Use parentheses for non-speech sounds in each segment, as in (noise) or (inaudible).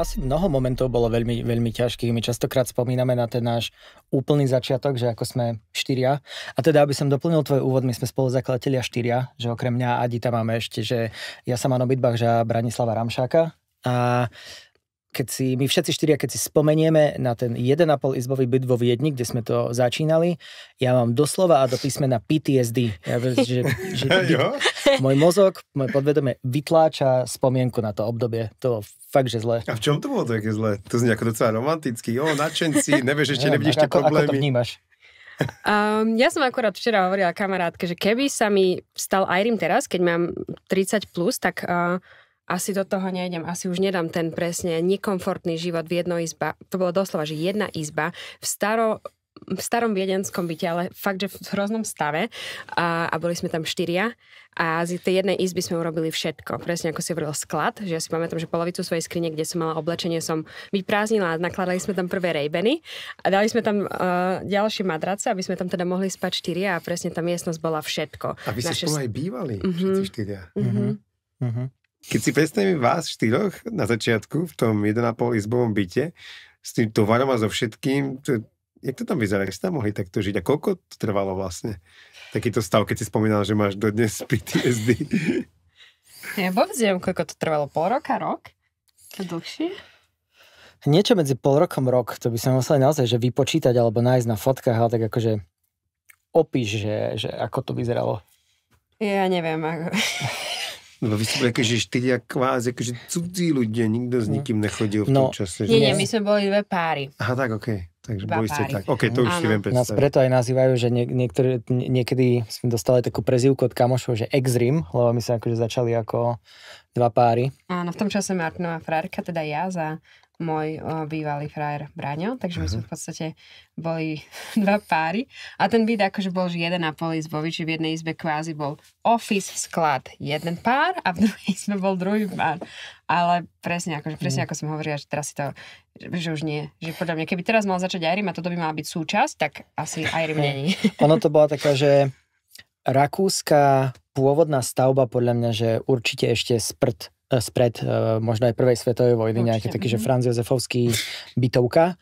asi mnoho momentov bolo veľmi, veľmi ťažkých. My častokrát spomíname na ten náš úplný začiatok, že ako sme štyria. A teda, aby som doplnil tvoj úvod, my sme spoluzakladatelia štyria, že okrem mňa a Adita máme ešte, že ja mám Nobitbach, že Branislava Ramšáka. A keď si my všetci štyria, keď si spomenieme na ten 1,5 izbový byt vo Viedni, kde sme to začínali, ja mám doslova a do písmena PTSD. Ja, že, že, že, (laughs) môj mozog, môj podvedomie vytláča spomienku na to obdobie. To fakt, že zle. A v čom to bolo také zle? To znie ako docela romantický. O, nadšenci, (laughs) nevieš, ešte ja, nevidíš tie problémy. Ako to vnímaš? Um, (laughs) ja som akurát včera hovorila kamarátke, že keby sa mi stal Irim teraz, keď mám 30 plus, tak uh, asi do toho nejdem, asi už nedám ten presne nekomfortný život v jednej izba. To bolo doslova, že jedna izba v staro v starom viedenskom byte, ale fakt, že v hroznom stave a, a boli sme tam štyria a z tej jednej izby sme urobili všetko. Presne ako si hovoril, sklad, že ja si pamätám, že polovicu svojej skrine, kde som mala oblečenie, som vyprázdnila a nakladali sme tam prvé rejbeny a dali sme tam uh, ďalšie madrace, aby sme tam teda mohli spať štyria a presne tá miestnosť bola všetko. A vy ste Naše... spolu aj bývali, mm-hmm. všetci mhm. štyria. Mm-hmm. Mm-hmm. Keď si predstavím vás štyroch na začiatku v tom 1,5 izbovom byte s tým tovarom a so všetkým, to, jak to tam vyzerá? že ste tam mohli takto žiť? A koľko to trvalo vlastne? Takýto stav, keď si spomínal, že máš dodnes PTSD. Ja vôbec neviem, koľko to trvalo. Pol roka, rok? To dlhšie? Niečo medzi pol rokom, rok. To by sme museli naozaj že vypočítať alebo nájsť na fotkách, ale tak akože opíš, že, že ako to vyzeralo. Ja neviem. Ako... Lebo no, vy ste boli akože štyria kvázi, akože cudzí ľudia, nikto s mhm. nikým nechodil v tom no, čase. Že... Nie, nie, my sme boli dve páry. Aha, tak, okej. Okay. Takže Dva boli ste tak. OK, to už si viem predstaviť. Nás preto aj nazývajú, že nie, nie, niekedy sme dostali takú prezivku od kamošov, že exrim, lebo my sme akože začali ako dva páry. Áno, v tom čase Martinová frárka, teda ja za môj o, eh, bývalý frajer Braňo, takže my uh-huh. sme mhm. v podstate boli (laughs) dva páry. A ten byt akože bol že jeden a pol izbový, že v jednej izbe kvázi bol office, sklad, jeden pár a v (laughs) druhej izbe bol druhý pár. Ale presne, akože, presne mhm. ako som hovorila, že teraz si to, že už nie. Že podľa mňa, keby teraz mal začať Irem a toto by mala byť súčasť, tak asi Irem není. (laughs) ono to bola taká, že rakúska pôvodná stavba podľa mňa, že určite ešte sprt spred e, možno aj prvej svetovej vojny, nejaké nejaký taký, že mhm. Franz Jozefovský bytovka.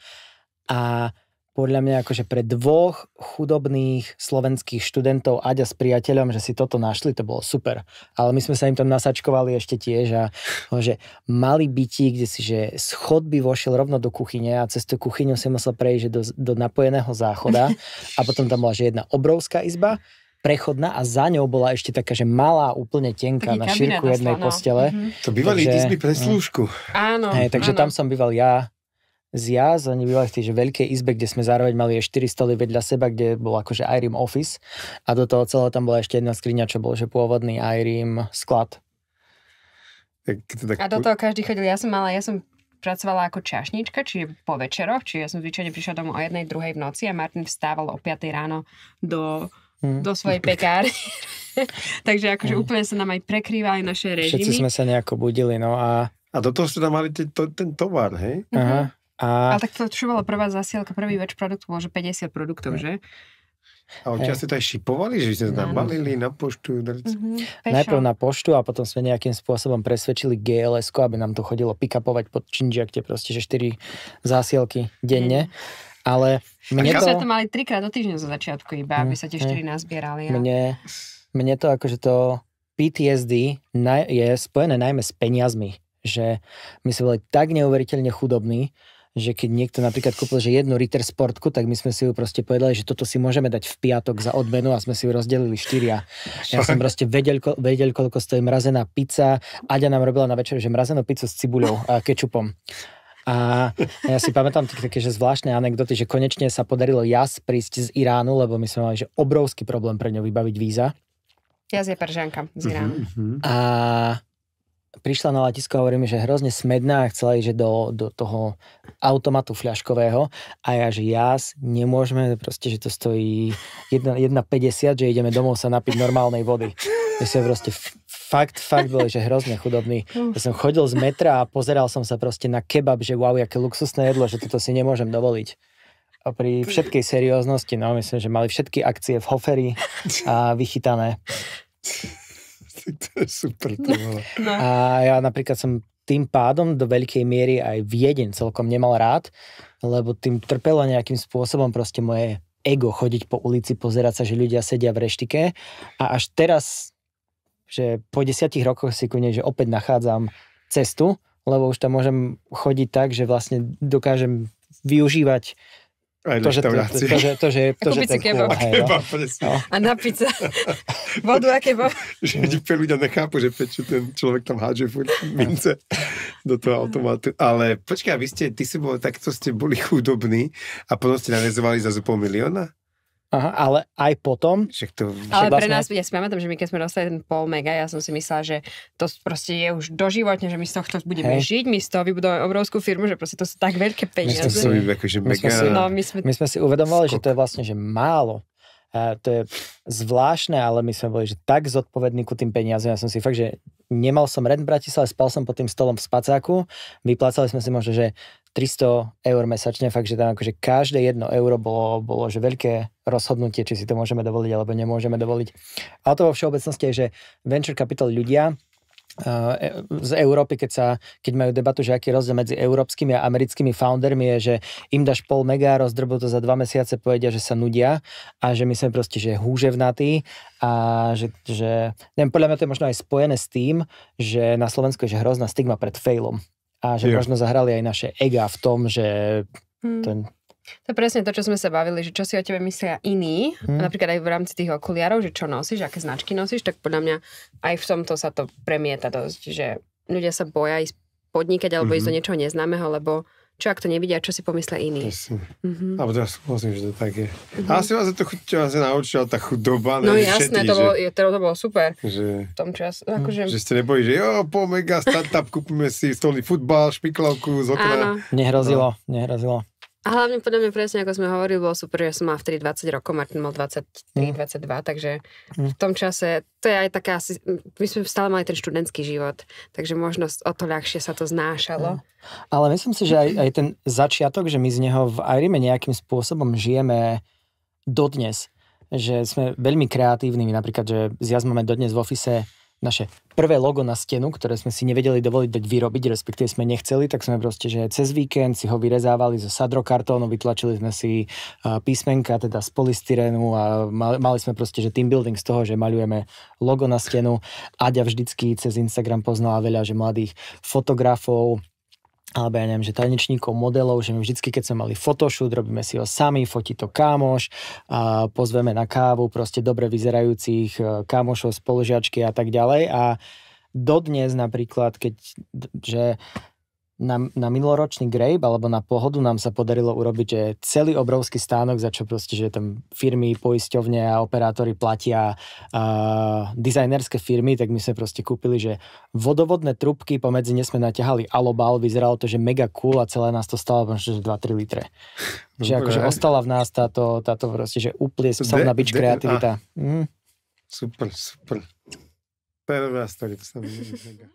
A podľa mňa akože pre dvoch chudobných slovenských študentov Aďa s priateľom, že si toto našli, to bolo super. Ale my sme sa im tam nasačkovali ešte tiež a no, že mali byti, kde si že schod by vošiel rovno do kuchyne a cez tú kuchyňu si musel prejsť do, do napojeného záchoda (laughs) a potom tam bola že jedna obrovská izba prechodná a za ňou bola ešte taká, že malá, úplne tenká na šírku jednej no. postele. Mm-hmm. To bývali takže, izby pre slúžku. Mm. Áno. Hej, takže áno. tam som býval ja, zjazd, oni bývali v tej veľkej izbe, kde sme zároveň mali 4 stoly vedľa seba, kde bol akože iRim office a do toho celého tam bola ešte jedna skriňa, čo bol že pôvodný iRim sklad. A do toho každý chodil, ja som mala, ja som pracovala ako čašnička, čiže po večeroch, čiže ja som zvyčajne prišla domov o jednej, druhej v noci a Martin vstával o 5 ráno do Hm. do svojej pekárne. (laughs) Takže akože mm. úplne sa nám aj prekrývali naše režimy. Všetci sme sa nejako budili, no a... A do toho ste tam mali ten, ten tovar, hej? Mm-hmm. Aha. Mhm. A... Ale tak to čo bola prvá zasielka, prvý več produktu, bolo že 50 produktov, že? A oni ste to aj šipovali, že ste tam balili na poštu? Mm-hmm. Najprv na poštu a potom sme nejakým spôsobom presvedčili gls aby nám to chodilo pikapovať pod činžiakte, proste, že 4 zásielky denne. Mm. Ale mne to... to mali trikrát do týždňa zo začiatku iba, aby sa tie štyri hm, hm. nazbierali. A... Mne, mne to akože to PTSD je spojené najmä s peniazmi. Že my sme boli tak neuveriteľne chudobní, že keď niekto napríklad kúpil že jednu Ritter Sportku, tak my sme si ju proste povedali, že toto si môžeme dať v piatok za odmenu a sme si ju rozdelili štyria. (laughs) Ja som proste vedel, vedel koľko stojí mrazená pizza. Aďa nám robila na večer, že mrazenú pizzu s cibuľou a kečupom. A ja si pamätám také, že zvláštne anekdoty, že konečne sa podarilo jas prísť z Iránu, lebo my sme mali že obrovský problém pre ňou vybaviť víza. Ja je peržanka z Iránu. Uh-huh. A prišla na letisko a hovoríme, že hrozne smedná a chcela ísť do, do toho automatu fľaškového a ja, že jas, nemôžeme, proste, že to stojí 1,50, že ideme domov sa napiť normálnej vody. Ja si proste fakt, fakt boli, že hrozne chudobný. Ja som chodil z metra a pozeral som sa proste na kebab, že wow, aké luxusné jedlo, že toto si nemôžem dovoliť. A pri všetkej serióznosti, no myslím, že mali všetky akcie v hoferi a vychytané. To je super, to bolo. No. A ja napríklad som tým pádom do veľkej miery aj Viedeň celkom nemal rád, lebo tým trpelo nejakým spôsobom proste moje ego chodiť po ulici, pozerať sa, že ľudia sedia v reštike a až teraz že po desiatich rokoch si ku nej, že opäť nachádzam cestu, lebo už tam môžem chodiť tak, že vlastne dokážem využívať aj to, že, to, to, to, že, to, že, (laughs) to, že ten kebab. Hej, no. no. A na pizza. (laughs) vodu a kebab. že ľudia nechápu, že prečo ten človek tam hádže furt mince do toho automátu. Ale počkaj, vy ste, ty si bol, takto ste boli chudobní a potom ste nanezovali za zupou milióna? Aha, ale aj potom? to, ale pre vlastne- nás, ja si pamätám, že my keď sme dostali ten pol mega, ja som si myslela, že to proste je už doživotne, že my z tohto budeme hey. žiť, my z toho vybudujeme obrovskú firmu, že proste to sú tak veľké peniaze. My, sú, akože mega... sme, si, no, my, sme... my sme si uvedomovali, Skok. že to je vlastne že málo. A to je zvláštne, ale my sme boli že tak zodpovední ku tým peniazom. Ja som si fakt, že nemal som rent v Bratislave, spal som pod tým stolom v spacáku, vyplácali sme si možno, že 300 eur mesačne, fakt, že tam akože každé jedno euro bolo, bolo že veľké rozhodnutie, či si to môžeme dovoliť alebo nemôžeme dovoliť. Ale to vo všeobecnosti je, že venture capital ľudia eh, z Európy, keď, sa, keď majú debatu, že aký je rozdiel medzi európskymi a americkými foundermi je, že im dáš pol mega, rozdrbu to za dva mesiace, povedia, že sa nudia a že my sme proste, že húževnatí a že, že neviem, podľa mňa to je možno aj spojené s tým, že na Slovensku je že hrozná stigma pred failom a že možno zahrali aj naše ega v tom, že hmm. ten... To je presne to, čo sme sa bavili, že čo si o tebe myslia iní, hmm. napríklad aj v rámci tých okuliarov, že čo nosíš, aké značky nosíš, tak podľa mňa aj v tomto sa to premieta dosť, že ľudia sa boja ísť podnikať alebo mm-hmm. ísť do mhm. niečoho neznámeho, lebo čo ak to nevidia, čo si pomyslia iní. Mm-hmm. Alebo teraz súhlasím, že to tak je. Mm-hmm. A asi vás to chuť, vás je naučila tá chudoba. No jasné, to, bolo, že... to, to bolo super. Že, v tom čas, no akože... že ste nebojí, že jo, po mega startup kúpime si stolný futbal, špiklavku z okna. Áno. Nehrozilo, no. nehrozilo. A hlavne podľa mňa presne, ako sme hovorili, bolo super, že som mal vtedy 20 rokov, Martin mal 23, mm. 22, takže mm. v tom čase, to je aj taká, my sme stále mali ten študentský život, takže možno o to ľahšie sa to znášalo. Mm. Ale myslím si, že aj, aj ten začiatok, že my z neho v Irime nejakým spôsobom žijeme dodnes, že sme veľmi kreatívni, napríklad, že zjazd máme dodnes v ofise naše prvé logo na stenu, ktoré sme si nevedeli dovoliť dať vyrobiť, respektíve sme nechceli, tak sme proste, že cez víkend si ho vyrezávali zo sadrokartónu, vytlačili sme si písmenka teda z polystyrenu a mali sme proste, že team building z toho, že maľujeme logo na stenu. Aďa vždycky cez Instagram poznala veľa, že mladých fotografov, alebo ja neviem, že tanečníkov, modelov, že my vždycky, keď sme mali fotoshoot, robíme si ho sami, fotí to kámoš, a pozveme na kávu proste dobre vyzerajúcich e, kámošov, spoložiačky a tak ďalej. A dodnes napríklad, keď, že na, na minuloročný grape alebo na pohodu nám sa podarilo urobiť, že celý obrovský stánok, za čo proste, že tam firmy, poisťovne a operátori platia uh, dizajnerské firmy, tak my sme proste kúpili, že vodovodné trubky pomedzi ne sme naťahali alobal, vyzeralo to, že mega cool a celé nás to stalo že 2-3 litre. Dobre. (laughs) Že akože ostala v nás táto, táto proste, že úplne psovná bič kreativita. Mm. Super, super. Первый story, to sa mi